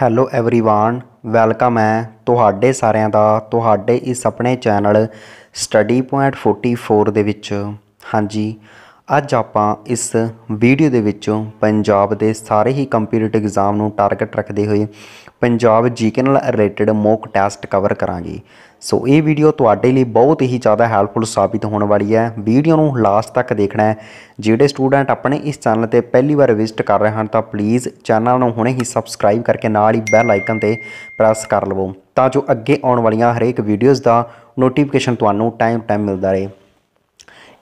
Hello everyone welcome ਹੈ ਤੁਹਾਡੇ ਸਾਰਿਆਂ ਦਾ ਤੁਹਾਡੇ ਇਸ ਆਪਣੇ ਚੈਨਲ ਸਟੱਡੀ ਪੁਆਇੰਟ 44 ਦੇ ਵਿੱਚ ਹਾਂਜੀ ਅੱਜ ਆਪਾਂ ਇਸ ਵੀਡੀਓ ਦੇ ਵਿੱਚੋਂ ਪੰਜਾਬ ਦੇ ਸਾਰੇ ਹੀ ਕੰਪੀਟੀਟਿਵ ਐਗਜ਼ਾਮ ਨੂੰ ਟਾਰਗੇਟ ਰੱਖਦੇ ਹੋਏ ਪੰਜਾਬ ਜੀਕੇ ਨਾਲ ਰਿਲੇਟਡ ਮੋਕ ਟੈਸਟ ਕਵਰ ਕਰਾਂਗੇ ਸੋ ਇਹ ਵੀਡੀਓ ਤੁਹਾਡੇ ਲਈ ਬਹੁਤ ਹੀ ਜ਼ਿਆਦਾ ਹੈਲਪਫੁਲ ਸਾਬਿਤ ਹੋਣ ਵਾਲੀ ਹੈ ਵੀਡੀਓ ਨੂੰ ਲਾਸਟ ਤੱਕ ਦੇਖਣਾ ਹੈ ਜਿਹੜੇ ਸਟੂਡੈਂਟ ਆਪਣੇ ਇਸ ਚੈਨਲ ਤੇ ਪਹਿਲੀ ਵਾਰ ਵਿਜ਼ਿਟ ਕਰ ਰਹੇ ਹਨ ਤਾਂ ਪਲੀਜ਼ ਚੈਨਲ ਨੂੰ ਹੁਣੇ ਹੀ ਸਬਸਕ੍ਰਾਈਬ ਕਰਕੇ ਨਾਲ ਹੀ ਬੈਲ ਆਈਕਨ ਤੇ ਪ੍ਰੈਸ ਕਰ ਲਵੋ ਤਾਂ ਜੋ ਅੱਗੇ ਆਉਣ ਵਾਲੀਆਂ ਹਰੇਕ ਵੀਡੀਓਜ਼ ਦਾ ਨੋਟੀਫਿਕੇਸ਼ਨ ਤੁਹਾਨੂੰ ਟਾਈਮ ਟਾਈਮ ਮਿਲਦਾ ਰਹੇ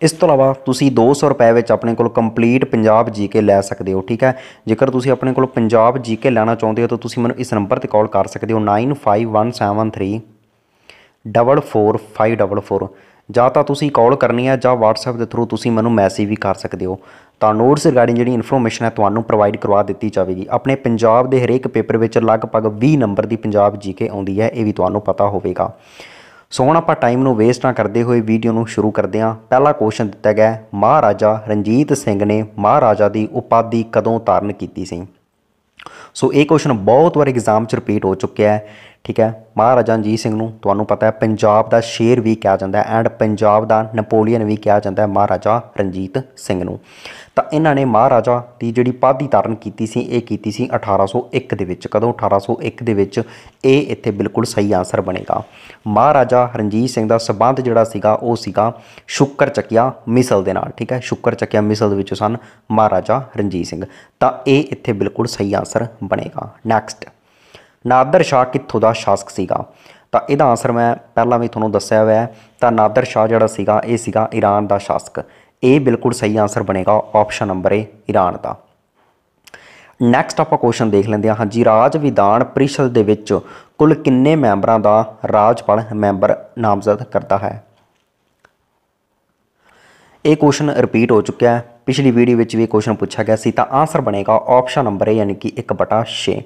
ਇਸ ਤੋਂ ਇਲਾਵਾ ਤੁਸੀਂ 200 ਰੁਪਏ ਵਿੱਚ ਆਪਣੇ ਕੋਲ ਕੰਪਲੀਟ ਪੰਜਾਬ ਜੀਕੇ ਲੈ ਸਕਦੇ ਹੋ ਠੀਕ ਹੈ ਜੇਕਰ ਤੁਸੀਂ ਆਪਣੇ ਕੋਲ ਪੰਜਾਬ ਜੀਕੇ ਲੈਣਾ ਚਾਹੁੰਦੇ ਹੋ ਤਾਂ ਤੁਸੀਂ ਮੈਨੂੰ ਇਸ ਨੰਬਰ ਤੇ ਕਾਲ ਕਰ ਸਕਦੇ ਹੋ 95173 44544 ਜਾਂ ਤਾਂ ਤੁਸੀਂ ਕਾਲ ਕਰਨੀ ਹੈ ਜਾਂ WhatsApp ਦੇ ਥਰੂ ਤੁਸੀਂ ਮੈਨੂੰ ਮੈਸੇਜ ਵੀ ਕਰ ਸਕਦੇ ਹੋ ਤਾਂ ਨੋਟਸ ਰਿਗਾਰਡਿੰਗ ਜਿਹੜੀ ਇਨਫੋਰਮੇਸ਼ਨ ਹੈ ਤੁਹਾਨੂੰ ਪ੍ਰੋਵਾਈਡ ਕਰਵਾ ਦਿੱਤੀ ਜਾਵੇਗੀ ਆਪਣੇ ਪੰਜਾਬ ਦੇ ਹਰੇਕ ਪੇਪਰ ਵਿੱਚ ਲਗਭਗ 20 ਨੰਬਰ ਦੀ ਪੰਜਾਬ ਜੀਕੇ ਆਉਂਦੀ ਹੈ ਇਹ ਵੀ ਤੁਹਾਨੂੰ ਪਤਾ ਹੋਵੇਗਾ ਸੋ ਹੁਣ ਆਪਾਂ ਟਾਈਮ ਨੂੰ ਵੇਸਟ ਨਾ ਕਰਦੇ ਹੋਏ ਵੀਡੀਓ ਨੂੰ ਸ਼ੁਰੂ ਕਰਦੇ ਹਾਂ ਪਹਿਲਾ ਕੁਐਸਚਨ ਦਿੱਤਾ ਗਿਆ ਮਹਾਰਾਜਾ ਰਣਜੀਤ ਸਿੰਘ ਨੇ ਮਹਾਰਾਜਾ ਦੀ ਉਪਾਧੀ ਕਦੋਂ ਧਾਰਨ ਕੀਤੀ ਸੀ ਸੋ ਇਹ ਕੁਐਸਚਨ ਬਹੁਤ ਵਾਰ ਐਗਜ਼ਾਮ 'ਚ ਰਿਪੀਟ ਹੋ ਚੁੱਕਿਆ ਹੈ ਠੀਕ ਹੈ ਮਹਾਰਾਜਾ ਰਣਜੀਤ ਸਿੰਘ ਨੂੰ ਤੁਹਾਨੂੰ ਪਤਾ ਹੈ ਪੰਜਾਬ ਦਾ ਸ਼ੇਰ ਵੀ ਕਿਹਾ ਜਾਂਦਾ ਹੈ ਐਂਡ ਪੰਜਾਬ ਦਾ ਨੈਪੋਲੀਅਨ ਵੀ ਕਿਹਾ ਜਾਂਦਾ ਹੈ ਮਹਾਰਾਜਾ ਰਣਜੀਤ ਸਿੰਘ ਨੂੰ ਤਾਂ ਇਹਨਾਂ ਨੇ ਮਹਾਰਾਜਾ ਦੀ ਜਿਹੜੀ ਪਾਦੀ ਤਾਰਨ ਕੀਤੀ ਸੀ ਇਹ ਕੀਤੀ ਸੀ 1801 ਦੇ ਵਿੱਚ ਕਦੋਂ 1801 ਦੇ ਵਿੱਚ ਇਹ ਇੱਥੇ ਬਿਲਕੁਲ ਸਹੀ ਆਨਸਰ ਬਣੇਗਾ ਮਹਾਰਾਜਾ ਰਣਜੀਤ ਸਿੰਘ ਦਾ ਸਬੰਧ ਜਿਹੜਾ ਸੀਗਾ ਉਹ ਸੀਗਾ ਸ਼ੁਕਰ ਚੱਕਿਆ ਮਿਸਲ ਦੇ ਨਾਲ ਠੀਕ ਹੈ ਸ਼ੁਕਰ ਚੱਕਿਆ ਮਿਸਲ ਦੇ ਵਿੱਚੋਂ ਸਨ ਮਹਾਰਾਜਾ ਰਣਜੀਤ ਸਿੰਘ ਤਾਂ ਇਹ ਇੱਥੇ ਬਿਲਕੁਲ ਸਹੀ ਆਨਸਰ ਬਣੇਗਾ ਨੈਕਸਟ ਨਾਦਰ ਸ਼ਾਹ ਕਿੱਥੋਂ ਦਾ ਸ਼ਾਸਕ ਸੀਗਾ ਤਾਂ ਇਹਦਾ ਆਨਸਰ ਮੈਂ ਪਹਿਲਾਂ ਵੀ ਤੁਹਾਨੂੰ ਦੱਸਿਆ ਹੋਇਆ ਹੈ ਤਾਂ ਨਾਦਰ ਸ਼ਾਹ ਜਿਹੜਾ ਸੀਗਾ ਇਹ ਸੀਗਾ ਈਰਾਨ ਦਾ ਸ਼ਾਸਕ ਇਹ ਬਿਲਕੁਲ ਸਹੀ ਆਨਸਰ ਬਣੇਗਾ ਆਪਸ਼ਨ ਨੰਬਰ ਏ ਈਰਾਨ ਦਾ ਨੈਕਸਟ ਆਪਾਂ ਕੁਐਸਚਨ ਦੇਖ ਲੈਂਦੇ ਹਾਂ ਹਾਂਜੀ ਰਾਜ ਵਿਧਾਨ ਪ੍ਰੀਸ਼ਦ ਦੇ ਵਿੱਚ ਕੁੱਲ ਕਿੰਨੇ ਮੈਂਬਰਾਂ ਦਾ ਰਾਜਪਾਲ ਮੈਂਬਰ ਨਾਮਜ਼ਦ ਕਰਦਾ ਹੈ ਇਹ ਕੁਐਸਚਨ ਰਿਪੀਟ ਹੋ ਚੁੱਕਿਆ ਹੈ ਪਿਛਲੀ ਵੀਡੀਓ ਵਿੱਚ ਵੀ ਕੁਐਸਚਨ ਪੁੱਛਿਆ ਗਿਆ ਸੀ ਤਾਂ ਆਨਸਰ ਬਣੇਗਾ ਆਪਸ਼ਨ ਨੰਬਰ ਏ ਯਾਨੀ ਕਿ 1/6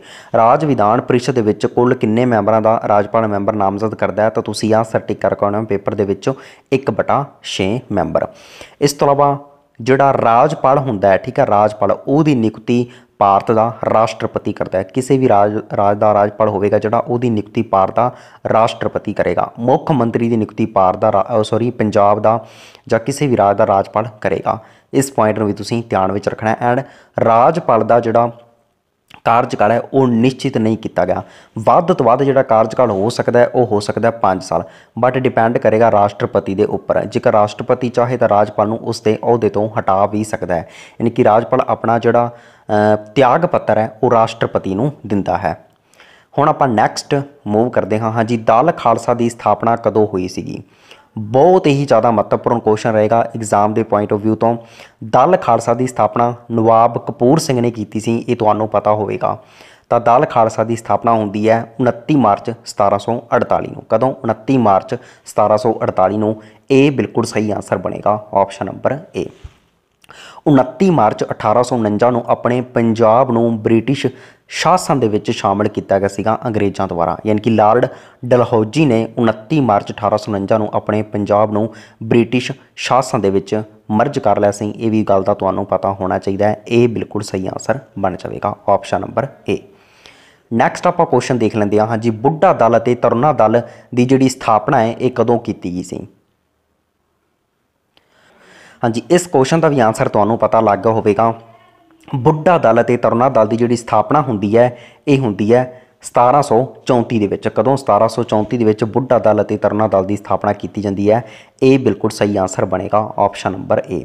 ਰਾਜ ਵਿਧਾਨ ਪਰਿਸ਼ਦ ਵਿੱਚ ਕੁੱਲ ਕਿੰਨੇ ਮੈਂਬਰਾਂ ਦਾ ਰਾਜਪਾਲ ਮੈਂਬਰ ਨਾਮਜ਼ਦ ਕਰਦਾ ਹੈ ਤਾਂ ਤੁਸੀਂ ਆਨਸਰ ਟਿਕ ਕਰ ਕੋਣਾ ਪੇਪਰ ਦੇ ਵਿੱਚੋਂ 1/6 ਮੈਂਬਰ ਇਸ ਤੋਂ ਇਲਾਵਾ ਜਿਹੜਾ ਰਾਜਪਾਲ ਹੁੰਦਾ ਹੈ ਠੀਕ ਹੈ ਰਾਜਪਾਲ ਉਹਦੀ ਨਿਯੁਕਤੀ ਭਾਰਤ ਦਾ ਰਾਸ਼ਟਰਪਤੀ ਕਰਦਾ ਹੈ ਕਿਸੇ ਵੀ ਰਾਜ ਰਾਜ ਦਾ ਰਾਜਪਾਲ ਹੋਵੇਗਾ ਜਿਹੜਾ ਉਹਦੀ ਨਿਯੁਕਤੀ ਭਾਰਤ ਦਾ ਰਾਸ਼ਟਰਪਤੀ ਕਰੇਗਾ ਮੁੱਖ ਮੰਤਰੀ ਦੀ ਨਿਯੁਕਤੀ ਭਾਰਤ ਦਾ ਸੌਰੀ ਪੰਜਾਬ ਦਾ ਜਾਂ ਕਿਸੇ ਵੀ ਰਾਜ ਦਾ ਰਾਜਪਾਲ ਕਰੇਗਾ ਇਸ ਪੁਆਇੰਟ ਨੂੰ ਵੀ ਤੁਸੀਂ ਧਿਆਨ ਵਿੱਚ ਰੱਖਣਾ ਐਂਡ ਰਾਜਪਾਲ ਦਾ ਜਿਹੜਾ ਕਾਰਜਕਾਲ ਹੈ ਉਹ ਨਿਸ਼ਚਿਤ ਨਹੀਂ ਕੀਤਾ ਗਿਆ ਵੱਧ ਤੋਂ ਵੱਧ ਜਿਹੜਾ ਕਾਰਜਕਾਲ ਹੋ ਸਕਦਾ ਹੈ ਉਹ ਹੋ ਸਕਦਾ ਹੈ 5 ਸਾਲ ਬਟ ਡਿਪੈਂਡ ਕਰੇਗਾ ਰਾਸ਼ਟਰਪਤੀ ਦੇ ਉੱਪਰ ਜੇਕਰ ਰਾਸ਼ਟਰਪਤੀ ਚਾਹੇ ਤਾਂ ਰਾਜਪਾਲ ਨੂੰ ਉਸ ਦੇ ਅਹੁਦੇ ਤੋਂ ਹਟਾ ਵੀ ਸਕਦਾ ਹੈ ਯਾਨੀ ਕਿ ਰਾਜਪਾਲ ਆਪਣਾ ਜਿਹੜਾ ਤਿਆਗ ਪੱਤਰ ਹੈ ਉਹ ਰਾਸ਼ਟਰਪਤੀ ਨੂੰ ਦਿੰਦਾ ਹੈ ਹੁਣ ਆਪਾਂ ਨੈਕਸਟ ਮੂਵ ਕਰਦੇ ਹਾਂ ਹਾਂਜੀ ਦਲ ਖਾਲਸਾ ਦੀ ਸਥਾਪਨਾ ਕਦੋਂ ਹੋਈ ਸੀਗੀ ਬਹੁਤ ਹੀ ਜ਼ਿਆਦਾ ਮਹੱਤਵਪੂਰਨ ਕੁਐਸਚਨ ਰਹੇਗਾ ਐਗਜ਼ਾਮ ਦੇ ਪੁਆਇੰਟ ਆਫ View ਤੋਂ ਦਲ ਖਾਲਸਾ ਦੀ ਸਥਾਪਨਾ ਨਵਾਬ ਕਪੂਰ ਸਿੰਘ ਨੇ ਕੀਤੀ ਸੀ ਇਹ ਤੁਹਾਨੂੰ ਪਤਾ ਹੋਵੇਗਾ ਤਾਂ ਦਲ ਖਾਲਸਾ ਦੀ ਸਥਾਪਨਾ ਹੁੰਦੀ ਹੈ 29 ਮਾਰਚ 1748 ਨੂੰ ਕਦੋਂ 29 ਮਾਰਚ 1748 ਨੂੰ ਇਹ ਬਿਲਕੁਲ ਸਹੀ ਆਨਸਰ ਬਣੇਗਾ ਆਪਸ਼ਨ ਨੰਬਰ A 29 ਮਾਰਚ 1849 ਨੂੰ ਆਪਣੇ ਪੰਜਾਬ ਨੂੰ ਬ੍ਰਿਟਿਸ਼ ਸ਼ਾਸਨ ਦੇ ਵਿੱਚ ਸ਼ਾਮਲ ਕੀਤਾ ਗਿਆ ਸੀਗਾ ਅੰਗਰੇਜ਼ਾਂ ਦੁਆਰਾ ਯਾਨੀ ਕਿ ਲਾਰਡ ਡਲਹੌਜੀ ਨੇ 29 ਮਾਰਚ 1849 ਨੂੰ ਆਪਣੇ ਪੰਜਾਬ ਨੂੰ ਬ੍ਰਿਟਿਸ਼ ਸ਼ਾਸਨ ਦੇ ਵਿੱਚ ਮਰਜ ਕਰ ਲਿਆ ਸੀ ਇਹ ਵੀ ਗੱਲ ਦਾ ਤੁਹਾਨੂੰ ਪਤਾ ਹੋਣਾ ਚਾਹੀਦਾ ਹੈ ਇਹ ਬਿਲਕੁਲ ਸਹੀ ਆਨਸਰ ਬਣ ਜਾਵੇਗਾ ਆਪਸ਼ਨ ਨੰਬਰ ਏ ਨੈਕਸਟ ਆਪਾਂ ਕੁਐਸਚਨ ਦੇਖ ਲੈਂਦੇ ਹਾਂ ਹਾਂਜੀ ਬੁੱਢਾ ਦਲ ਅਤੇ ਤਰੁਣਾ ਦਲ ਦੀ ਜਿਹੜੀ ਸਥਾਪਨਾ ਹੈ ਇਹ ਕਦੋਂ ਕੀਤੀ ਗਈ ਸੀ ਹਾਂਜੀ ਇਸ ਕੁਐਸਚਨ ਦਾ ਵੀ ਆਨਸਰ ਤੁਹਾਨੂੰ ਪਤਾ ਲੱਗ ਗਿਆ ਹੋਵੇਗਾ ਬੁੱਢਾ ਦਲ ਅਤੇ ਤਰਨਾ ਦਲ ਦੀ ਜਿਹੜੀ ਸਥਾਪਨਾ ਹੁੰਦੀ ਹੈ ਇਹ ਹੁੰਦੀ ਹੈ 1734 ਦੇ ਵਿੱਚ ਕਦੋਂ 1734 ਦੇ ਵਿੱਚ ਬੁੱਢਾ ਦਲ ਅਤੇ ਤਰਨਾ ਦਲ ਦੀ ਸਥਾਪਨਾ ਕੀਤੀ ਜਾਂਦੀ ਹੈ ਇਹ ਬਿਲਕੁਲ ਸਹੀ ਆਨਸਰ ਬਣੇਗਾ option number A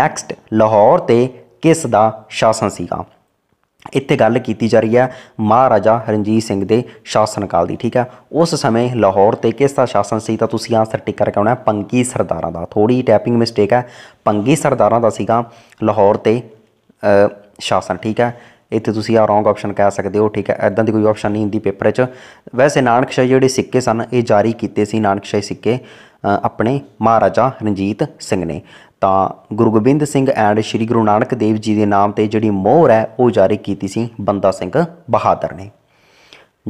next Lahore ਤੇ ਕਿਸ ਦਾ ਸ਼ਾਸਨ ਸੀਗਾ ਇੱਥੇ ਗੱਲ ਕੀਤੀ ਜਾ ਰਹੀ ਹੈ ਮਹਾਰਾਜਾ ਰਣਜੀਤ ਸਿੰਘ ਦੇ ਸ਼ਾਸਨ ਕਾਲ ਦੀ ਠੀਕ ਹੈ ਉਸ ਸਮੇਂ ਲਾਹੌਰ ਤੇ ਕਿਸ ਦਾ ਸ਼ਾਸਨ ਸੀ ਤਾਂ ਤੁਸੀਂ ਆਨਸਰ ਟਿਕ ਕਰਕੇ ਆਉਣਾ ਪੰਗੀ ਸਰਦਾਰਾਂ ਦਾ ਥੋੜੀ ਟਾਈਪਿੰਗ ਮਿਸਟੇਕ ਹੈ ਪੰਗੀ ਸਰਦਾਰਾਂ ਦਾ ਸੀਗਾ ਲਾਹੌਰ ਤੇ ਸ਼ਾਸਨ ਠੀਕ ਹੈ ਇੱਥੇ ਤੁਸੀਂ ਆ ਰੋਂਗ ਆਪਸ਼ਨ ਕਹਿ ਸਕਦੇ ਹੋ ਠੀਕ ਹੈ ਐਦਾਂ ਦੀ ਕੋਈ ਆਪਸ਼ਨ ਨਹੀਂ ਹੁੰਦੀ ਪੇਪਰ 'ਚ ਵੈਸੇ ਨਾਨਕਸ਼ਾਹੀ ਜਿਹੜੇ ਸਿੱਕੇ ਸਨ ਇਹ ਜਾਰੀ ਕੀਤੇ ਸੀ ਨਾਨਕਸ਼ਾਹੀ ਸਿੱਕੇ ਆਪਣੇ ਮਹਾਰਾਜਾ ਰਣਜੀਤ ਸਿੰਘ ਨੇ ਤਾਂ ਗੁਰੂ ਗੋਬਿੰਦ ਸਿੰਘ ਐਂਡ ਸ੍ਰੀ ਗੁਰੂ ਨਾਨਕ ਦੇਵ ਜੀ ਦੇ ਨਾਮ ਤੇ ਜਿਹੜੀ ਮੋਹਰ ਹੈ ਉਹ ਜਾਰੀ ਕੀਤੀ ਸੀ ਬੰਦਾ ਸਿੰਘ ਬਹਾਦਰ ਨੇ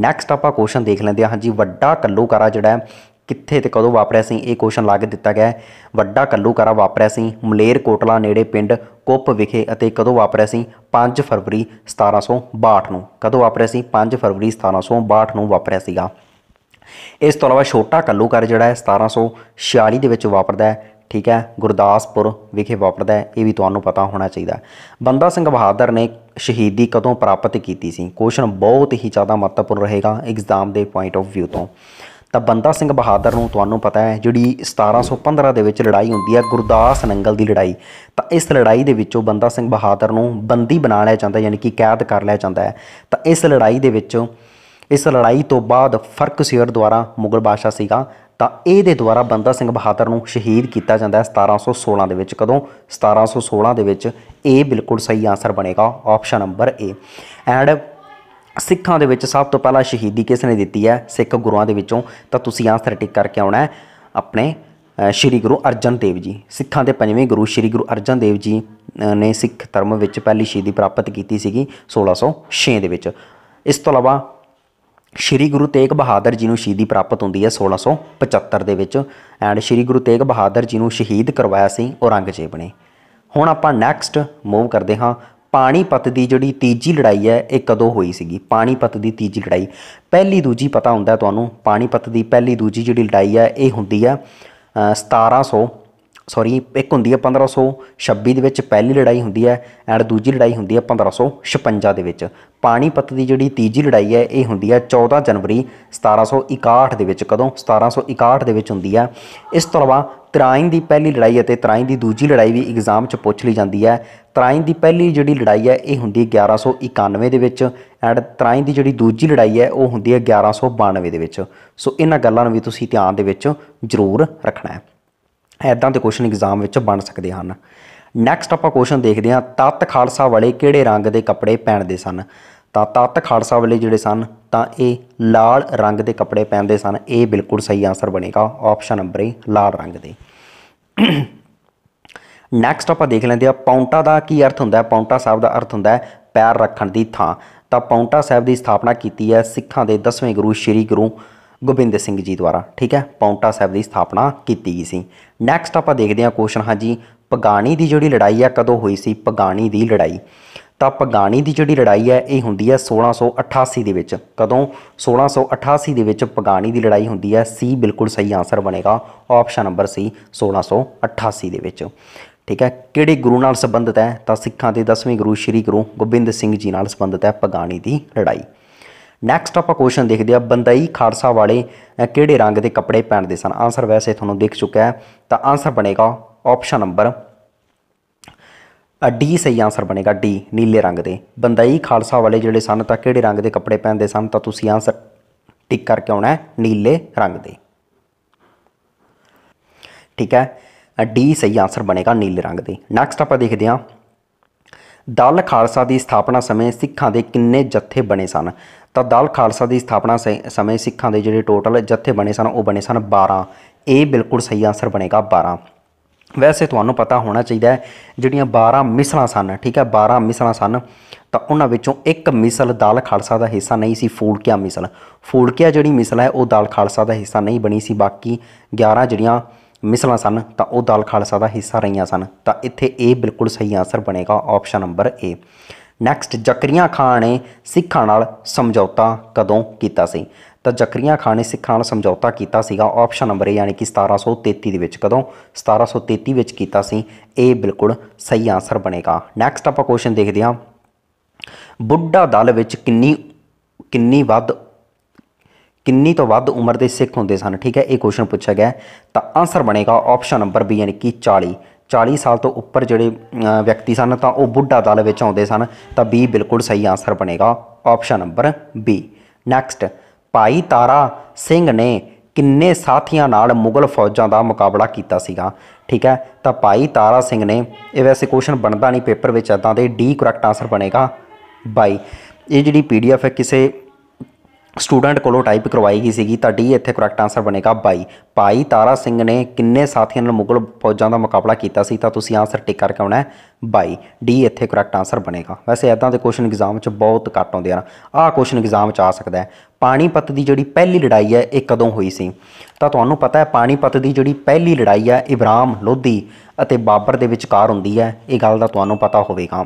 ਨੈਕਸਟ ਆਪਾਂ ਕੁਐਸਚਨ ਦੇਖ ਲੈਂਦੇ ਹਾਂ ਜੀ ਵੱਡਾ ਕੱਲੂਕਾਰਾ ਜਿਹੜਾ ਕਿੱਥੇ ਤੇ ਕਦੋਂ ਵਾਪਰਿਆ ਸੀ ਇਹ ਕੁਐਸਚਨ ਲਾ ਕੇ ਦਿੱਤਾ ਗਿਆ ਹੈ ਵੱਡਾ ਕੱਲੂਕਾਰਾ ਵਾਪਰਿਆ ਸੀ ਮਲੇਰ ਕੋਟਲਾ ਨੇੜੇ ਪਿੰਡ ਕੁੱਪ ਵਿਖੇ ਅਤੇ ਕਦੋਂ ਵਾਪਰਿਆ ਸੀ 5 ਫਰਵਰੀ 1762 ਨੂੰ ਕਦੋਂ ਵਾਪਰਿਆ ਸੀ 5 ਫਰਵਰੀ 1762 ਨੂੰ ਵਾਪਰਿਆ ਸੀਗਾ ਇਸ ਤੋਂ ਇਲਾਵਾ ਛੋਟਾ ਕੱਲੂਕਾਰ ਜਿਹੜਾ ਹੈ 1746 ਦੇ ਵਿੱਚ ਵਾਪਰਦਾ ਹੈ ਠੀਕ ਹੈ ਗੁਰਦਾਸਪੁਰ ਵਿਖੇ ਵਾਪਰਦਾ ਹੈ ਇਹ ਵੀ ਤੁਹਾਨੂੰ ਪਤਾ ਹੋਣਾ ਚਾਹੀਦਾ ਬੰਦਾ ਸਿੰਘ ਬਹਾਦਰ ਨੇ ਸ਼ਹੀਦੀ ਕਦੋਂ ਪ੍ਰਾਪਤ ਕੀਤੀ ਸੀ ਕੁਐਸਚਨ ਬਹੁਤ ਹੀ ਜ਼ਿਆਦਾ ਮਹੱਤਵਪੂਰਨ ਰਹੇਗਾ ਐਗਜ਼ਾਮ ਦੇ ਪੁਆਇੰਟ ਆਫ View ਤੋਂ ਤਾਂ ਬੰਦਾ ਸਿੰਘ ਬਹਾਦਰ ਨੂੰ ਤੁਹਾਨੂੰ ਪਤਾ ਹੈ ਜਿਹੜੀ 1715 ਦੇ ਵਿੱਚ ਲੜਾਈ ਹੁੰਦੀ ਹੈ ਗੁਰਦਾਸ ਨੰਗਲ ਦੀ ਲੜਾਈ ਤਾਂ ਇਸ ਲੜਾਈ ਦੇ ਵਿੱਚੋਂ ਬੰਦਾ ਸਿੰਘ ਬਹਾਦਰ ਨੂੰ ਬੰਦੀ ਬਣਾ ਲਿਆ ਜਾਂਦਾ ਯਾਨੀ ਕਿ ਕੈਦ ਕਰ ਲਿਆ ਜਾਂਦਾ ਹੈ ਤਾਂ ਇਸ ਲੜਾਈ ਦੇ ਵਿੱਚ ਇਸ ਲੜਾਈ ਤੋਂ ਬਾਅਦ ਫਰਕ ਸਿਰ ਦੁਆਰਾ ਮੁਗਲ ਬਾਦਸ਼ਾਹ ਸੀਗਾ ਤਾਂ ਇਹਦੇ ਦੁਆਰਾ ਬੰਦਾ ਸਿੰਘ ਬਹਾਦਰ ਨੂੰ ਸ਼ਹੀਦ ਕੀਤਾ ਜਾਂਦਾ ਹੈ 1716 ਦੇ ਵਿੱਚ ਕਦੋਂ 1716 ਦੇ ਵਿੱਚ ਇਹ ਬਿਲਕੁਲ ਸਹੀ ਆਨਸਰ ਬਣੇਗਾ ਆਪਸ਼ਨ ਨੰਬਰ A ਐਂਡ ਸਿੱਖਾਂ ਦੇ ਵਿੱਚ ਸਭ ਤੋਂ ਪਹਿਲਾਂ ਸ਼ਹੀਦੀ ਕਿਸ ਨੇ ਦਿੱਤੀ ਹੈ ਸਿੱਖ ਗੁਰੂਆਂ ਦੇ ਵਿੱਚੋਂ ਤਾਂ ਤੁਸੀਂ ਆਨਸਰ ਟਿਕ ਕਰਕੇ ਆਉਣਾ ਆਪਣੇ ਸ਼੍ਰੀ ਗੁਰੂ ਅਰਜਨ ਦੇਵ ਜੀ ਸਿੱਖਾਂ ਦੇ ਪੰਜਵੇਂ ਗੁਰੂ ਸ਼੍ਰੀ ਗੁਰੂ ਅਰਜਨ ਦੇਵ ਜੀ ਨੇ ਸਿੱਖ ਧਰਮ ਵਿੱਚ ਪਹਿਲੀ ਸ਼ਹੀਦੀ ਪ੍ਰਾਪਤ ਕੀਤੀ ਸੀਗੀ 1606 ਦੇ ਵਿੱਚ ਇਸ ਤੋਂ ਇਲਾਵਾ ਸ਼੍ਰੀ ਗੁਰੂ ਤੇਗ ਬਹਾਦਰ ਜੀ ਨੂੰ ਸ਼ਹੀਦੀ ਪ੍ਰਾਪਤ ਹੁੰਦੀ ਹੈ 1675 ਦੇ ਵਿੱਚ ਐਂਡ ਸ਼੍ਰੀ ਗੁਰੂ ਤੇਗ ਬਹਾਦਰ ਜੀ ਨੂੰ ਸ਼ਹੀਦ ਕਰਵਾਇਆ ਸੀ ਔਰੰਗਜ਼ੇਬ ਨੇ ਹੁਣ ਆਪਾਂ ਨੈਕਸਟ ਮੂਵ ਕਰਦੇ ਹਾਂ ਪਾਣੀਪਤ ਦੀ ਜਿਹੜੀ ਤੀਜੀ ਲੜਾਈ ਹੈ ਇਹ ਕਦੋਂ ਹੋਈ ਸੀਗੀ ਪਾਣੀਪਤ ਦੀ ਤੀਜੀ ਲੜਾਈ ਪਹਿਲੀ ਦੂਜੀ ਪਤਾ ਹੁੰਦਾ ਤੁਹਾਨੂੰ ਪਾਣੀਪਤ ਦੀ ਪਹਿਲੀ ਦੂਜੀ ਜਿਹੜੀ ਲੜਾਈ ਹੈ ਇਹ ਹੁੰਦੀ ਆ 1700 ਸੌਰੀ ਇੱਕ ਹੁੰਦੀ ਹੈ 1526 ਦੇ ਵਿੱਚ ਪਹਿਲੀ ਲੜਾਈ ਹੁੰਦੀ ਹੈ ਐਂਡ ਦੂਜੀ ਲੜਾਈ ਹੁੰਦੀ ਹੈ 1556 ਦੇ ਵਿੱਚ ਪਾਣੀਪਤ ਦੀ ਜਿਹੜੀ ਤੀਜੀ ਲੜਾਈ ਹੈ ਇਹ ਹੁੰਦੀ ਹੈ 14 ਜਨਵਰੀ 1761 ਦੇ ਵਿੱਚ ਕਦੋਂ 1761 ਦੇ ਵਿੱਚ ਹੁੰਦੀ ਹੈ ਇਸ ਤਰ੍ਹਾਂ ਤਰਾਈਂ ਤਰਾਇਨ ਦੀ ਪਹਿਲੀ ਲੜਾਈ ਅਤੇ ਤਰਾਇਨ ਦੀ ਦੂਜੀ ਲੜਾਈ ਵੀ ਐਗਜ਼ਾਮ 'ਚ ਪੁੱਛ ਲਈ ਜਾਂਦੀ ਹੈ ਤਰਾਇਨ ਦੀ ਪਹਿਲੀ ਜਿਹੜੀ ਲੜਾਈ ਹੈ ਇਹ ਹੁੰਦੀ ਹੈ 1191 ਦੇ ਵਿੱਚ ਐਂਡ ਤਰਾਇਨ ਦੀ ਜਿਹੜੀ ਦੂਜੀ ਲੜਾਈ ਹੈ ਉਹ ਹੁੰਦੀ ਹੈ 1192 ਦੇ ਵਿੱਚ ਸੋ ਇਹਨਾਂ ਗੱਲਾਂ ਨੂੰ ਵੀ ਤੁਸੀਂ ਧਿਆਨ ਦੇ ਵਿੱਚ ਜ਼ਰੂਰ ਰੱਖਣਾ ਹੈ ਐਦਾਂ ਦੇ ਕੁਐਸਚਨ ਐਗਜ਼ਾਮ ਵਿੱਚ ਬਣ ਸਕਦੇ ਹਨ ਨੈਕਸਟ ਆਪਾਂ ਕੁਐਸਚਨ ਦੇਖਦੇ ਹਾਂ ਤਤ ਖਾਲਸਾ ਵਾਲੇ ਕਿਹੜੇ ਰੰਗ ਦੇ ਕੱਪੜੇ ਪਹਿਨਦੇ ਸਨ ਤਾਂ ਤਤ ਖਾਲਸਾ ਵਾਲੇ ਜਿਹੜੇ ਸਨ ਤਾਂ ਇਹ ਲਾਲ ਰੰਗ ਦੇ ਕੱਪੜੇ ਪਹਿਨਦੇ ਸਨ ਇਹ ਬਿਲਕੁਲ ਸਹੀ ਆਨਸਰ ਬਣੇਗਾ ਆਪਸ਼ਨ ਨੰਬਰ 1 ਲਾਲ ਰੰਗ ਦੇ ਨੈਕਸਟ ਆਪਾਂ ਦੇਖ ਲੈਂਦੇ ਆ ਪੌਂਟਾ ਦਾ ਕੀ ਅਰਥ ਹੁੰਦਾ ਹੈ ਪੌਂਟਾ ਸਾਹਿਬ ਦਾ ਅਰਥ ਹੁੰਦਾ ਹੈ ਪੈਰ ਰੱਖਣ ਦੀ ਥਾਂ ਤਾਂ ਪੌਂਟਾ ਸਾਹਿਬ ਦੀ ਸਥਾਪਨਾ ਕੀਤੀ ਹੈ ਸਿੱਖਾਂ ਦੇ 10ਵੇਂ ਗੁਰੂ ਸ੍ਰੀ ਗੁਰੂ ਗੋਬਿੰਦ ਸਿੰਘ ਜੀ ਦੁਆਰਾ ਠੀਕ ਹੈ ਪੌਂਟਾ ਸਾਹਿਬ ਦੀ ਸਥਾਪਨਾ ਕੀਤੀ ਗਈ ਸੀ ਨੈਕਸਟ ਆਪਾਂ ਦੇਖਦੇ ਆ ਕੁਐਸਚਨ ਹਾਂ ਜੀ ਪਗਾਣੀ ਦੀ ਜਿਹੜੀ ਲੜਾਈ ਆ ਕਦੋਂ ਹੋਈ ਸੀ ਪਗਾਣੀ ਦੀ ਲੜਾਈ ਤਾਂ ਪਗਾਣੀ ਦੀ ਜਿਹੜੀ ਲੜਾਈ ਹੈ ਇਹ ਹੁੰਦੀ ਹੈ 1688 ਦੇ ਵਿੱਚ ਕਦੋਂ 1688 ਦੇ ਵਿੱਚ ਪਗਾਣੀ ਦੀ ਲੜਾਈ ਹੁੰਦੀ ਹੈ ਸੀ ਬਿਲਕੁਲ ਸਹੀ ਆਨਸਰ ਬਣੇਗਾ ਆਪਸ਼ਨ ਨੰਬਰ ਸੀ 1688 ਦੇ ਵਿੱਚ ਠੀਕ ਹੈ ਕਿਹੜੇ ਗੁਰੂ ਨਾਲ ਸੰਬੰਧਿਤ ਹੈ ਤਾਂ ਸਿੱਖਾਂ ਦੇ 10ਵੇਂ ਗੁਰੂ ਸ੍ਰੀ ਗੁਰੂ ਗੋਬਿੰਦ ਸਿੰਘ ਜੀ ਨਾਲ ਸੰਬੰਧਿਤ ਹੈ ਪਗਾਣੀ ਦੀ ਲੜਾਈ ਨੈਕਸਟ ਆਪਾਂ ਕੁਐਸਚਨ ਦੇਖਦੇ ਆ ਬੰਦਾਈ ਖਾਲਸਾ ਵਾਲੇ ਕਿਹੜੇ ਰੰਗ ਦੇ ਕੱਪੜੇ ਪਹਿਨਦੇ ਸਨ ਆਨਸਰ ਵੈਸੇ ਤੁਹਾਨੂੰ ਦਿਖ ਚੁੱਕਾ ਹੈ ਤਾਂ ਆਨਸਰ ਬਣੇਗਾ ਆਪਸ਼ਨ ਨੰਬਰ ਡੀ ਸਹੀ ਆਨਸਰ ਬਣੇਗਾ ਡੀ ਨੀਲੇ ਰੰਗ ਦੇ ਬੰਦਾਈ ਖਾਲਸਾ ਵਾਲੇ ਜਿਹੜੇ ਸਨ ਤਾਂ ਕਿਹੜੇ ਰੰਗ ਦੇ ਕੱਪੜੇ ਪਹਿਨਦੇ ਸਨ ਤਾਂ ਤੁਸੀਂ ਆਨਸਰ ਟਿਕ ਕਰਕੇ ਆਉਣਾ ਹੈ ਨੀਲੇ ਰੰਗ ਦੇ ਠੀਕ ਹੈ ਡੀ ਸਹੀ ਆਨਸਰ ਬਣੇਗਾ ਨੀਲੇ ਰੰਗ ਦੇ ਨੈਕਸਟ ਆਪਾਂ ਦੇਖਦੇ ਹਾਂ ਦਲ ਖਾਲਸਾ ਦੀ ਸਥਾਪਨਾ ਸਮੇਂ ਸਿੱਖਾਂ ਦੇ ਕਿੰਨੇ ਜੱਥੇ ਬਣੇ ਸਨ ਤਾਂ ਦਲ ਖਾਲਸਾ ਦੀ ਸਥਾਪਨਾ ਸਮੇਂ ਸਿੱਖਾਂ ਦੇ ਜਿਹੜੇ ਟੋਟਲ ਜੱਥੇ ਬਣੇ ਸਨ ਉਹ ਬਣੇ ਸਨ 12 ਇਹ ਬਿਲਕੁਲ ਸਹੀ ਆਨਸਰ ਬਣੇਗਾ 12 ਵੈਸੇ ਤੁਹਾਨੂੰ ਪਤਾ ਹੋਣਾ ਚਾਹੀਦਾ ਜਿਹੜੀਆਂ 12 ਮਿਸਲਾਂ ਸਨ ਠੀਕ ਹੈ 12 ਮਿਸਲਾਂ ਸਨ ਤਾਂ ਉਹਨਾਂ ਵਿੱਚੋਂ ਇੱਕ ਮਿਸਲ ਦਾਲ ਖਾਲਸਾ ਦਾ ਹਿੱਸਾ ਨਹੀਂ ਸੀ ਫੂਲਕਿਆ ਮਿਸਲ ਫੂਲਕਿਆ ਜਿਹੜੀ ਮਿਸਲ ਹੈ ਉਹ ਦਾਲ ਖਾਲਸਾ ਦਾ ਹਿੱਸਾ ਨਹੀਂ ਬਣੀ ਸੀ ਬਾਕੀ 11 ਜਿਹੜੀਆਂ ਮਿਸਲਾਂ ਸਨ ਤਾਂ ਉਹ ਦਲ ਖਾਲਸਾ ਦਾ ਹਿੱਸਾ ਰਹੀਆਂ ਸਨ ਤਾਂ ਇੱਥੇ ਇਹ ਬਿਲਕੁਲ ਸਹੀ ਆਨਸਰ ਬਣੇਗਾ option number A next Zakariya Khan ਨੇ ਸਿੱਖਾਂ ਨਾਲ ਸਮਝੌਤਾ ਕਦੋਂ ਕੀਤਾ ਸੀ ਤਾਂ ਜ਼ਕਰੀਆ ਖਾਨ ਨੇ ਸਿੱਖਾਂ ਨਾਲ ਸਮਝੌਤਾ ਕੀਤਾ ਸੀਗਾ ਆਪਸ਼ਨ ਨੰਬਰ ਏ ਯਾਨੀ ਕਿ 1733 ਦੇ ਵਿੱਚ ਕਦੋਂ 1733 ਵਿੱਚ ਕੀਤਾ ਸੀ ਇਹ ਬਿਲਕੁਲ ਸਹੀ ਆਨਸਰ ਬਣੇਗਾ ਨੈਕਸਟ ਆਪਾਂ ਕੁਐਸਚਨ ਦੇਖਦੇ ਹਾਂ ਬੁੱਢਾ ਦਲ ਵਿੱਚ ਕਿੰਨੀ ਕਿੰਨੀ ਵੱਧ ਕਿੰਨੀ ਤੋਂ ਵੱਧ ਉਮਰ ਦੇ ਸਿੱਖ ਹੁੰਦੇ ਸਨ ਠੀਕ ਹੈ ਇਹ ਕੁਐਸਚਨ ਪੁੱਛਿਆ ਗਿਆ ਤਾਂ ਆਨਸਰ ਬਣੇਗਾ ਆਪਸ਼ਨ ਨੰਬਰ ਬੀ ਯਾਨੀ ਕਿ 40 40 ਸਾਲ ਤੋਂ ਉੱਪਰ ਜਿਹੜੇ ਵਿਅਕਤੀ ਸਨ ਤਾਂ ਉਹ ਬੁੱਢਾ ਦਲ ਵਿੱਚ ਆਉਂਦੇ ਸਨ ਤਾਂ ਬੀ ਬਿਲਕੁਲ ਸਹੀ ਆਨਸਰ ਬਣੇਗਾ ਆਪਸ਼ਨ ਨੰਬਰ ਬੀ ਨੈਕਸਟ ਭਾਈ ਤਾਰਾ ਸਿੰਘ ਨੇ ਕਿੰਨੇ ਸਾਥੀਆਂ ਨਾਲ ਮੁਗਲ ਫੌਜਾਂ ਦਾ ਮੁਕਾਬਲਾ ਕੀਤਾ ਸੀਗਾ ਠੀਕ ਹੈ ਤਾਂ ਭਾਈ ਤਾਰਾ ਸਿੰਘ ਨੇ ਇਹ ਵੈਸੇ ਕੁਐਸਚਨ ਬਣਦਾ ਨਹੀਂ ਪੇਪਰ ਵਿੱਚ ਇਦਾਂ ਦੇ ਡੀ ਕਰੈਕਟ ਆਨਸਰ ਬਣੇਗਾ 22 ਇਹ ਜਿਹੜੀ ਪੀਡੀਐਫ ਹੈ ਕਿਸੇ ਸਟੂਡੈਂਟ ਕੋਲੋਂ ਟਾਈਪ ਕਰਵਾਈ ਗਈ ਸੀਗੀ ਤਾਂ ਡੀ ਇੱਥੇ ਕਰੈਕਟ ਆਨਸਰ ਬਣੇਗਾ 22 ਭਾਈ ਤਾਰਾ ਸਿੰਘ ਨੇ ਕਿੰਨੇ ਸਾਥੀਆਂ ਨਾਲ ਮੁਗਲ ਫੌਜਾਂ ਦਾ ਮੁਕਾਬਲਾ ਕੀਤਾ ਸੀ ਤਾਂ ਤੁਸੀਂ ਆਨਸਰ ਟਿਕ ਕਰਕੇ ਆਉਣਾ ਹੈ 22 ਡੀ ਇੱਥੇ ਕਰੈਕਟ ਆਨਸਰ ਬਣੇਗਾ ਵੈਸੇ ਐਦਾਂ ਦੇ ਕੁਐਸਚਨ ਐਗਜ਼ਾਮ 'ਚ ਬਹੁਤ ਘੱਟ ਆਉਂਦੇ ਹਨ ਆਹ ਕੁਐਸਚਨ ਐਗਜ਼ਾਮ 'ਚ ਆ ਸਕਦਾ ਹੈ ਪਾਣੀਪਤ ਦੀ ਜਿਹੜੀ ਪਹਿਲੀ ਲੜਾਈ ਹੈ ਇਹ ਕਦੋਂ ਹੋਈ ਸੀ ਤਾਂ ਤੁਹਾਨੂੰ ਪਤਾ ਹੈ ਪਾਣੀਪਤ ਦੀ ਜਿਹੜੀ ਪਹਿਲੀ ਲੜਾਈ ਹੈ ਇਬਰਾਮ ਲੋਧੀ ਅਤੇ ਬਾਬਰ ਦੇ ਵਿਚਕਾਰ ਹੁੰਦੀ ਹੈ ਇਹ ਗੱਲ ਦਾ ਤੁਹਾਨੂੰ ਪਤਾ ਹੋਵੇਗਾ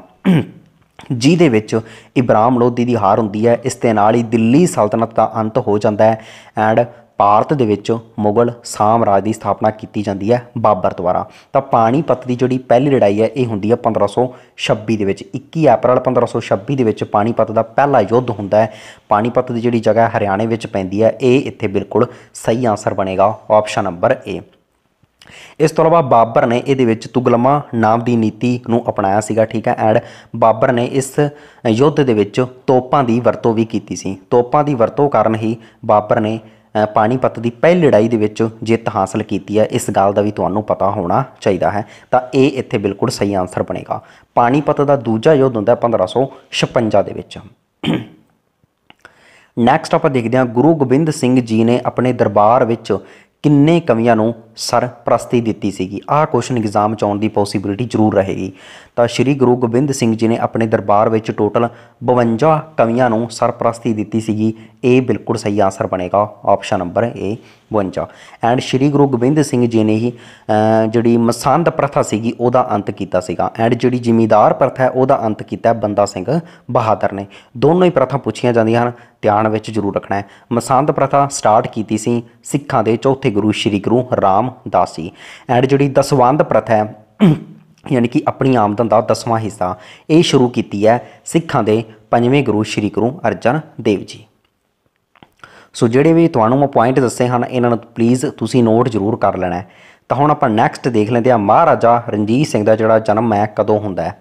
ਜਿਹਦੇ ਵਿੱਚ ਇਬਰਾਮ ਲੋਧੀ ਦੀ ਹਾਰ ਹੁੰਦੀ ਹੈ ਇਸ ਦੇ ਨਾਲ ਹੀ ਦਿੱਲੀ ਸਲਤਨਤ ਦਾ ਅੰਤ ਹੋ ਜਾਂਦਾ ਹੈ ਐਂਡ ਭਾਰਤ ਦੇ ਵਿੱਚ ਮੁਗਲ ਸਾਮਰਾਜ ਦੀ ਸਥਾਪਨਾ ਕੀਤੀ ਜਾਂਦੀ ਹੈ ਬਾਬਰ ਦੁਆਰਾ ਤਾਂ ਪਾਣੀਪਤ ਦੀ ਜਿਹੜੀ ਪਹਿਲੀ ਲੜਾਈ ਹੈ ਇਹ ਹੁੰਦੀ ਹੈ 1526 ਦੇ ਵਿੱਚ 21 ਅਪ੍ਰੈਲ 1526 ਦੇ ਵਿੱਚ ਪਾਣੀਪਤ ਦਾ ਪਹਿਲਾ ਯੁੱਧ ਹੁੰਦਾ ਹੈ ਪਾਣੀਪਤ ਦੀ ਜਿਹੜੀ ਜਗ੍ਹਾ ਹਰਿਆਣੇ ਵਿੱਚ ਪੈਂਦੀ ਹੈ ਇਹ ਇੱਥੇ ਬਿਲਕੁਲ ਸਹੀ ਆਨਸਰ ਬਣੇਗਾ ਆਪਸ਼ਨ ਨੰਬਰ A ਇਸ ਤੋਂ ਇਲਾਵਾ ਬਾਬਰ ਨੇ ਇਹਦੇ ਵਿੱਚ ਤੁਗਲਮਾ ਨਾਮ ਦੀ ਨੀਤੀ ਨੂੰ ਅਪਣਾਇਆ ਸੀਗਾ ਠੀਕ ਹੈ ਐਂਡ ਬਾਬਰ ਨੇ ਇਸ ਯੁੱਧ ਦੇ ਵਿੱਚ ਤੋਪਾਂ ਦੀ ਵਰਤੋਂ ਵੀ ਕੀਤੀ ਸੀ ਤੋਪਾਂ ਦੀ ਵਰਤੋਂ ਕਾਰਨ ਹੀ ਬਾਬਰ ਨੇ ਪਾਣੀਪਤ ਦੀ ਪਹਿਲੀ ਲੜਾਈ ਦੇ ਵਿੱਚ ਜਿੱਤ ਹਾਸਲ ਕੀਤੀ ਹੈ ਇਸ ਗੱਲ ਦਾ ਵੀ ਤੁਹਾਨੂੰ ਪਤਾ ਹੋਣਾ ਚਾਹੀਦਾ ਹੈ ਤਾਂ ਇਹ ਇੱਥੇ ਬਿਲਕੁਲ ਸਹੀ ਆਨਸਰ ਬਣੇਗਾ ਪਾਣੀਪਤ ਦਾ ਦੂਜਾ ਯੁੱਧ ਹੁੰਦਾ 1556 ਦੇ ਵਿੱਚ ਨੈਕਸਟ ਆਪਾਂ ਦੇਖਦੇ ਹਾਂ ਗੁਰੂ ਗੋਬਿੰਦ ਸਿੰਘ ਜੀ ਨੇ ਆਪਣੇ ਦਰਬਾਰ ਵਿੱਚ ਕਿੰਨੇ ਕਵੀਆਂ ਨੂੰ ਸਰਪ੍ਰਸਤੀ ਦਿੱਤੀ ਸੀਗੀ ਆਹ ਕੁਐਸਚਨ ਐਗਜ਼ਾਮ ਚ ਆਉਣ ਦੀ ਪੋਸਿਬਿਲਿਟੀ ਜ਼ਰੂਰ ਰਹੇਗੀ ਤਾਂ ਸ੍ਰੀ ਗੁਰੂ ਗੋਬਿੰਦ ਸਿੰਘ ਜੀ ਨੇ ਆਪਣੇ ਦਰਬਾਰ ਵਿੱਚ ਟੋਟਲ 52 ਕਵੀਆਂ ਨੂੰ ਸਰਪ੍ਰਸਤੀ ਦਿੱਤੀ ਸੀਗੀ ਇਹ ਬਿਲਕੁਲ ਸਹੀ ਆਨਸਰ ਬਣੇਗਾ option number A 52 and Sri Guru Gobind Singh ji ਨੇ ਹੀ ਜਿਹੜੀ ਮਸੰਦ ਪ੍ਰਥਾ ਸੀਗੀ ਉਹਦਾ ਅੰਤ ਕੀਤਾ ਸੀਗਾ ਐਂਡ ਜਿਹੜੀ ਜ਼ਿਮੀਦਾਰ ਪ੍ਰਥਾ ਹੈ ਉਹਦਾ ਅੰਤ ਕੀਤਾ ਬੰਦਾ ਸਿੰਘ ਬਹਾਦਰ ਨੇ ਦੋਨੋਂ ਹੀ ਪ੍ਰਥਾ ਪੁੱਛੀਆਂ ਜਾਂਦੀਆਂ ਹਨ ਧਿਆਨ ਵਿੱਚ ਜ਼ਰੂਰ ਰੱਖਣਾ ਹੈ ਮਸੰਦ ਪ੍ਰਥਾ ਸਟਾਰਟ ਕੀਤੀ ਸੀ ਸਿੱਖਾਂ ਦੇ ਚੌਥੇ ਗੁਰੂ ਸ੍ਰੀ ਗੁਰੂ ਰਾਮਦਾਸ ਜੀ ਐਂਡ ਜਿਹੜੀ ਦਸਵੰਦ ਪ੍ਰਥਾ ਹੈ ਯਾਨੀ ਕਿ ਆਪਣੀ ਆਮਦਨ ਦਾ ਦਸਵਾਂ ਹਿੱਸਾ ਇਹ ਸ਼ੁਰੂ ਕੀਤੀ ਹੈ ਸਿੱਖਾਂ ਦੇ ਪੰਜਵੇਂ ਗੁਰੂ ਸ੍ਰੀ ਗੁਰੂ ਅਰਜਨ ਦੇਵ ਜੀ ਸੋ ਜਿਹੜੇ ਵੀ ਤੁਹਾਨੂੰ ਮੈਂ ਪੁਆਇੰਟ ਦੱਸੇ ਹਨ ਇਹਨਾਂ ਨੂੰ ਪਲੀਜ਼ ਤੁਸੀਂ ਨੋਟ ਜ਼ਰੂਰ ਕਰ ਲੈਣਾ ਤਾਂ ਹੁਣ ਆਪਾਂ ਨੈਕਸਟ ਦੇਖ ਲੈਂਦੇ ਆ ਮਹਾਰਾਜਾ ਰਣਜੀਤ ਸਿੰਘ ਦਾ ਜਿਹੜਾ ਜਨਮ ਹੈ ਕਦੋਂ ਹੁੰਦਾ ਹੈ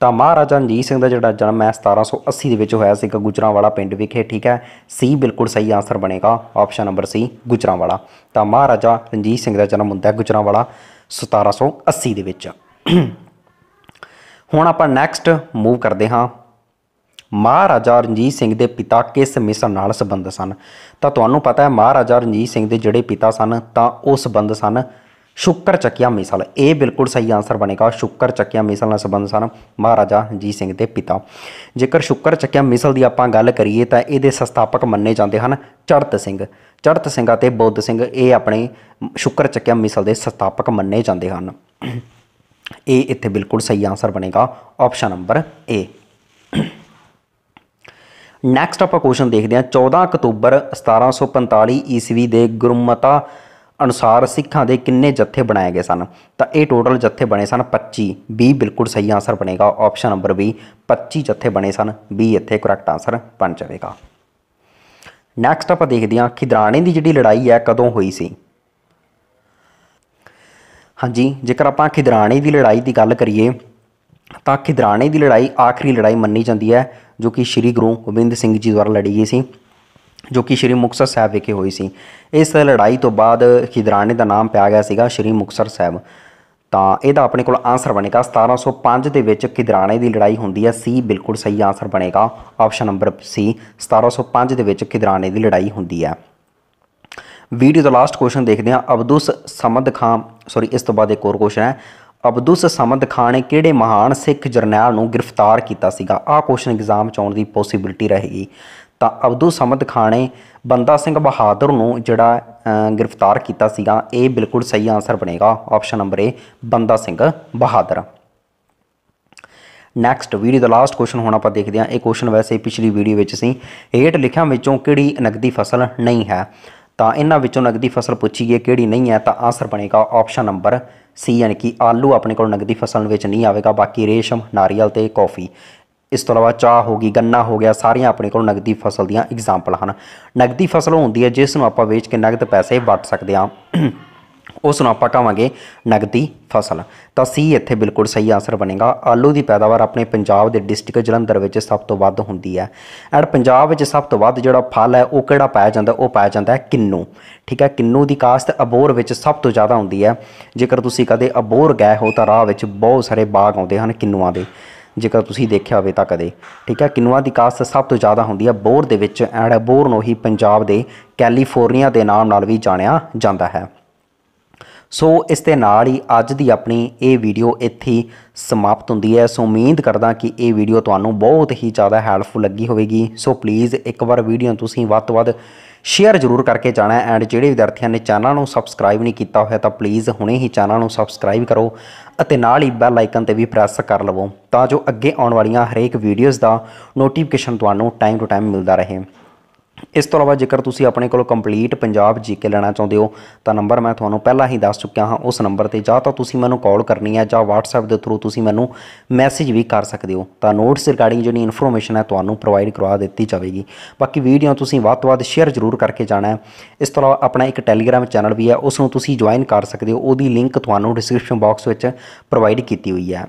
ਤਾਂ ਮਹਾਰਾਜਾ ਰਣਜੀਤ ਸਿੰਘ ਦਾ ਜਿਹੜਾ ਜਨਮ ਹੈ 1780 ਦੇ ਵਿੱਚ ਹੋਇਆ ਸੀ ਗੁਜਰਾਂਵਾਲਾ ਪਿੰਡ ਵਿਖੇ ਠੀਕ ਹੈ ਸੀ ਬਿਲਕੁਲ ਸਹੀ ਆਨਸਰ ਬਣੇਗਾ ਆਪਸ਼ਨ ਨੰਬਰ ਸੀ ਗੁਜਰਾਂਵਾਲਾ ਤਾਂ ਮਹਾਰਾਜਾ ਰਣਜੀਤ ਸਿੰਘ ਦਾ ਜਨਮ ਹੁੰਦਾ ਹੈ ਗੁਜਰਾਂਵਾਲਾ 1780 ਦੇ ਵਿੱਚ ਹੁਣ ਆਪਾਂ ਨੈਕਸਟ ਮੂਵ ਕਰਦੇ ਹਾਂ ਮਹਾਰਾਜਾ ਰਣਜੀਤ ਸਿੰਘ ਦੇ ਪਿਤਾ ਕਿਸ ਮਿਸ਼ਨ ਨਾਲ ਸੰਬੰਧ ਸਨ ਤਾਂ ਤੁਹਾਨੂੰ ਪਤਾ ਹੈ ਮਹਾਰਾਜਾ ਰਣਜੀਤ ਸਿੰਘ ਦੇ ਜਿਹੜੇ ਪਿਤਾ ਸਨ ਤਾਂ ਉਹ ਸੰਬੰਧ ਸਨ ਸ਼ੁਕਰ ਚੱਕਿਆ ਮਿਸਲ ਇਹ ਬਿਲਕੁਲ ਸਹੀ ਆਨਸਰ ਬਣੇਗਾ ਸ਼ੁਕਰ ਚੱਕਿਆ ਮਿਸਲ ਨਾਲ ਸੰਬੰਧ ਸਨ ਮਹਾਰਾਜਾ ਰਣਜੀਤ ਸਿੰਘ ਦੇ ਪਿਤਾ ਜੇਕਰ ਸ਼ੁਕਰ ਚੱਕਿਆ ਮਿਸਲ ਦੀ ਆਪਾਂ ਗੱਲ ਕਰੀਏ ਤਾਂ ਇਹਦੇ ਸੰਸਥਾਪਕ ਮੰਨੇ ਜਾਂਦੇ ਹਨ ਚੜਤ ਸਿੰਘ ਚੜਤ ਸਿੰਘ ਅਤੇ ਬੁੱਧ ਸਿੰਘ ਇਹ ਆਪਣੇ ਸ਼ੁਕਰ ਚੱਕਿਆ ਮਿਸਲ ਦੇ ਸੰਸਥਾਪਕ ਮੰਨੇ ਜਾਂਦੇ ਹਨ ਏ ਇੱਥੇ ਬਿਲਕੁਲ ਸਹੀ ਆਨਸਰ ਬਣੇਗਾ ਆਪਸ਼ਨ ਨੰਬਰ ਏ ਨੈਕਸਟ ਆਪਾਂ ਕੁਐਸਚਨ ਦੇਖਦੇ ਹਾਂ 14 ਅਕਤੂਬਰ 1745 ਈਸਵੀ ਦੇ ਗੁਰਮਤਾ ਅਨੁਸਾਰ ਸਿੱਖਾਂ ਦੇ ਕਿੰਨੇ ਜੱਥੇ ਬਣਾਏ ਗਏ ਸਨ ਤਾਂ ਇਹ ਟੋਟਲ ਜੱਥੇ ਬਣੇ ਸਨ 25 ਬੀ ਬਿਲਕੁਲ ਸਹੀ ਆਨਸਰ ਬਣੇਗਾ ਆਪਸ਼ਨ ਨੰਬਰ ਬੀ 25 ਜੱਥੇ ਬਣੇ ਸਨ ਬੀ ਇੱਥੇ ਕਰੈਕਟ ਆਨਸਰ ਬਣ ਜਾਵੇਗਾ ਨੈਕਸਟ ਆਪਾਂ ਦੇਖਦੇ ਹਾਂ ਖਿਦਰਾਣੇ ਦੀ ਜਿਹੜੀ ਲੜਾਈ ਹੈ ਕਦੋਂ ਹੋਈ ਸੀ ਹਾਂਜੀ ਜੇਕਰ ਆਪਾਂ ਖਿਦਰਾਣੇ ਦੀ ਲੜਾਈ ਦੀ ਗੱਲ ਕਰੀਏ ਤਾਂ ਖਿਦਰਾਣੇ ਦੀ ਲੜਾਈ ਆਖਰੀ ਲੜਾਈ ਮੰਨੀ ਜਾਂਦੀ ਹੈ ਜੋ ਕਿ ਸ੍ਰੀ ਗੁਰੂ ਗੋਬਿੰਦ ਸਿੰਘ ਜੀ ਦੁਆਰਾ ਲੜੀ ਗਈ ਸੀ ਜੋ ਕਿ ਸ਼੍ਰੀ ਮੁਕਤਸਰ ਸਾਹਿਬ ਵਿਖੇ ਹੋਈ ਸੀ ਇਸ ਲੜਾਈ ਤੋਂ ਬਾਅਦ ਖਿਦਰਾਣੇ ਦਾ ਨਾਮ ਪਿਆ ਗਿਆ ਸੀਗਾ ਸ਼੍ਰੀ ਮੁਕਤਸਰ ਸਾਹਿਬ ਤਾਂ ਇਹਦਾ ਆਪਣੇ ਕੋਲ ਆਨਸਰ ਬਣੇਗਾ 1705 ਦੇ ਵਿੱਚ ਖਿਦਰਾਣੇ ਦੀ ਲੜਾਈ ਹੁੰਦੀ ਹੈ ਸੀ ਬਿਲਕੁਲ ਸਹੀ ਆਨਸਰ ਬਣੇਗਾ ਆਪਸ਼ਨ ਨੰਬਰ ਸੀ 1705 ਦੇ ਵਿੱਚ ਖਿਦਰਾਣੇ ਦੀ ਲੜਾਈ ਹੁੰਦੀ ਹੈ ਵੀਡੀਓ ਦਾ ਲਾਸਟ ਕੁਐਸਚਨ ਦੇਖਦੇ ਹਾਂ ਅਬਦੁਸ ਸਮਦ ਖਾਨ ਸੌਰੀ ਇਸ ਤੋਂ ਬਾਅਦ ਇੱਕ ਹੋਰ ਕੁਐਸਚਨ ਹੈ ਅਬਦੁਸ ਸਮਦ ਖਾਨ ਨੇ ਕਿਹੜੇ ਮਹਾਨ ਸਿੱਖ ਜਰਨੈਲ ਨੂੰ ਗ੍ਰਿਫਤਾਰ ਕੀਤਾ ਸੀਗਾ ਆਹ ਕੁਐਸਚਨ ਐਗਜ਼ਾਮ ਚ ਆਉਣ ਦੀ ਪੋਸਿਬਿਲਟੀ ਰਹੇਗੀ ਤਾਂ ਅਬਦੁਸ ਸਮਦ ਖਾਨ ਨੇ ਬੰਦਾ ਸਿੰਘ ਬਹਾਦਰ ਨੂੰ ਜਿਹੜਾ ਗ੍ਰਿਫਤਾਰ ਕੀਤਾ ਸੀਗਾ ਇਹ ਬਿਲਕੁਲ ਸਹੀ ਆਨਸਰ ਬਣੇਗਾ option number A Banda Singh Bahadur next video ਦਾ ਲਾਸਟ ਕੁਐਸਚਨ ਹੁਣ ਆਪਾਂ ਦੇਖਦੇ ਹਾਂ ਇਹ ਕੁਐਸਚਨ ਵੈਸੇ ਪਿਛਲੀ ਵੀਡੀਓ ਵਿੱਚ ਸੀ ਏਟ ਲਿਖਿਆਂ ਵਿੱਚੋਂ ਕਿਹੜੀ ਨਕਦੀ ਫਸਲ ਨਹੀਂ ਹੈ ਤਾਂ ਇਹਨਾਂ ਵਿੱਚੋਂ ਨਗਦੀ ਫਸਲ ਪੁੱਛੀ ਗਈ ਕਿਹੜੀ ਨਹੀਂ ਹੈ ਤਾਂ ਆਨਸਰ ਬਣੇਗਾ ਆਪਸ਼ਨ ਨੰਬਰ ਸੀ ਯਾਨੀ ਕਿ ਆਲੂ ਆਪਣੇ ਕੋਲ ਨਗਦੀ ਫਸਲ ਵਿੱਚ ਨਹੀਂ ਆਵੇਗਾ ਬਾਕੀ ਰੇਸ਼ਮ ਨਾਰੀਅਲ ਤੇ ਕਾਫੀ ਇਸ ਤੋਂ ਇਲਾਵਾ ਚਾਹ ਹੋ ਗਈ ਗੰਨਾ ਹੋ ਗਿਆ ਸਾਰੀਆਂ ਆਪਣੇ ਕੋਲ ਨਗਦੀ ਫਸਲ ਦੀਆਂ ਐਗਜ਼ਾਮਪਲ ਹਨ ਨਗਦੀ ਫਸਲ ਹੁੰਦੀ ਹੈ ਜਿਸ ਨੂੰ ਆਪਾਂ ਵੇਚ ਕੇ ਨਗਦ ਪੈਸੇ ਵਟ ਸਕਦੇ ਹਾਂ ਉਸ ਨੂੰ ਆਪਾਂ ਕਹਾਂਗੇ ਨਗਦੀ ਫਸਲ ਤਾਂ ਸੀ ਇੱਥੇ ਬਿਲਕੁਲ ਸਹੀ ਆਨਸਰ ਬਣੇਗਾ ਆਲੂ ਦੀ ਪੈਦਾਵਾਰ ਆਪਣੇ ਪੰਜਾਬ ਦੇ ਡਿਸਟ੍ਰਿਕਟ ਜਲੰਧਰ ਵਿੱਚ ਸਭ ਤੋਂ ਵੱਧ ਹੁੰਦੀ ਹੈ ਐਂਡ ਪੰਜਾਬ ਵਿੱਚ ਸਭ ਤੋਂ ਵੱਧ ਜਿਹੜਾ ਫਲ ਹੈ ਉਹ ਕਿਹੜਾ ਪਾਇਆ ਜਾਂਦਾ ਉਹ ਪਾਇਆ ਜਾਂਦਾ ਹੈ ਕਿੰਨੂ ਠੀਕ ਹੈ ਕਿੰਨੂ ਦੀ ਕਾਸ਼ਤ ਅਬੋਰ ਵਿੱਚ ਸਭ ਤੋਂ ਜ਼ਿਆਦਾ ਹੁੰਦੀ ਹੈ ਜੇਕਰ ਤੁਸੀਂ ਕਦੇ ਅਬੋਰ ਗਏ ਹੋ ਤਾਂ ਰਾਹ ਵਿੱਚ ਬਹੁਤ ਸਾਰੇ ਬਾਗ ਆਉਂਦੇ ਹਨ ਕਿੰਨੂਆਂ ਦੇ ਜੇਕਰ ਤੁਸੀਂ ਦੇਖਿਆ ਹੋਵੇ ਤਾਂ ਕਦੇ ਠੀਕ ਹੈ ਕਿੰਨੂਆਂ ਦੀ ਕਾਸਤ ਸਭ ਤੋਂ ਜ਼ਿਆਦਾ ਹੁੰਦੀ ਹੈ ਬੋਰ ਦੇ ਵਿੱਚ ਐਂਡ ਬੋਰ ਨੂੰ ਹੀ ਪੰਜਾਬ ਦੇ ਕੈਲੀਫੋਰਨੀਆ ਦੇ ਨਾਮ ਨਾਲ ਵੀ ਜਾਣਿਆ ਜਾਂਦਾ ਹੈ ਸੋ ਇਸ ਦੇ ਨਾਲ ਹੀ ਅੱਜ ਦੀ ਆਪਣੀ ਇਹ ਵੀਡੀਓ ਇੱਥੇ ਸਮਾਪਤ ਹੁੰਦੀ ਹੈ ਸੋ ਉਮੀਦ ਕਰਦਾ ਕਿ ਇਹ ਵੀਡੀਓ ਤੁਹਾਨੂੰ ਬਹੁਤ ਹੀ ਜ਼ਿਆਦਾ ਹੈਲਪਫੁਲ ਲੱਗੀ ਹੋਵੇਗੀ ਸੋ ਪਲੀਜ਼ ਇੱਕ ਵਾਰ ਵੀਡੀਓ ਨੂੰ ਤੁਸੀਂ ਵੱਧ ਤੋਂ ਵੱਧ ਸ਼ੇਅਰ ਜ਼ਰੂਰ ਕਰਕੇ ਜਾਣਾ ਐਂਡ ਜਿਹੜੇ ਵਿਦਿਆਰਥੀਆਂ ਨੇ ਚੈਨਲ ਨੂੰ ਸਬਸਕ੍ਰਾਈਬ ਨਹੀਂ ਕੀਤਾ ਹੋਇਆ ਤਾਂ ਪਲੀਜ਼ ਹੁਣੇ ਹੀ ਚੈਨਲ ਨੂੰ ਸਬਸਕ੍ਰਾਈਬ ਕਰੋ ਅਤੇ ਨਾਲ ਹੀ ਬੈਲ ਆਈਕਨ ਤੇ ਵੀ ਪ੍ਰੈਸ ਕਰ ਲਵੋ ਤਾਂ ਜੋ ਅੱਗੇ ਆਉਣ ਵਾਲੀਆਂ ਹਰੇਕ ਵੀਡੀਓਜ਼ ਦਾ ਨੋਟੀਫਿਕੇਸ਼ਨ ਤੁਹਾਨੂੰ ਟਾਈਮ ਟੂ ਟਾਈਮ ਮਿਲਦਾ ਰਹੇ ਇਸ ਤੋਂ ਇਲਾਵਾ ਜੇਕਰ ਤੁਸੀਂ ਆਪਣੇ ਕੋਲ ਕੰਪਲੀਟ ਪੰਜਾਬ ਜੀਕੇ ਲੈਣਾ ਚਾਹੁੰਦੇ ਹੋ ਤਾਂ ਨੰਬਰ ਮੈਂ ਤੁਹਾਨੂੰ ਪਹਿਲਾਂ ਹੀ ਦੱਸ ਚੁੱਕਿਆ ਹਾਂ ਉਸ ਨੰਬਰ ਤੇ ਜਾਂ ਤਾਂ ਤੁਸੀਂ ਮੈਨੂੰ ਕਾਲ ਕਰਨੀ ਹੈ ਜਾਂ WhatsApp ਦੇ ਥਰੂ ਤੁਸੀਂ ਮੈਨੂੰ ਮੈਸੇਜ ਵੀ ਕਰ ਸਕਦੇ ਹੋ ਤਾਂ ਨੋਟਸ ਰਿਗਾਰਡਿੰਗ ਜਿਹੜੀ ਇਨਫੋਰਮੇਸ਼ਨ ਹੈ ਤੁਹਾਨੂੰ ਪ੍ਰੋਵਾਈਡ ਕਰਵਾ ਦਿੱਤੀ ਜਾਵੇਗੀ ਬਾਕੀ ਵੀਡੀਓ ਤੁਸੀਂ ਵੱਧ ਤੋਂ ਵੱਧ ਸ਼ੇਅਰ ਜ਼ਰੂਰ ਕਰਕੇ ਜਾਣਾ ਹੈ ਇਸ ਤੋਂ ਇਲਾਵਾ ਆਪਣਾ ਇੱਕ ਟੈਲੀਗ੍ਰam ਚੈਨਲ ਵੀ ਹੈ ਉਸ ਨੂੰ ਤੁਸੀਂ ਜੁਆਇਨ ਕਰ ਸਕਦੇ ਹੋ ਉਹਦੀ ਲਿੰਕ ਤੁਹਾਨੂੰ ਡਿਸਕ੍ਰਿਪਸ਼ਨ ਬਾਕਸ ਵਿੱਚ ਪ੍ਰੋਵਾਈਡ ਕੀਤੀ ਹੋਈ ਹੈ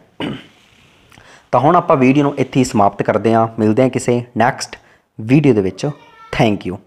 ਤਾਂ ਹੁਣ ਆਪਾਂ ਵੀਡੀਓ ਨੂੰ ਇੱਥੇ ਹੀ ਸਮਾਪਤ ਕਰਦੇ ਹਾਂ ਮਿਲਦੇ ਹਾਂ ਕਿਸੇ ਨੈਕਸਟ ਵੀਡੀਓ ਦੇ ਵਿੱਚ Thank you.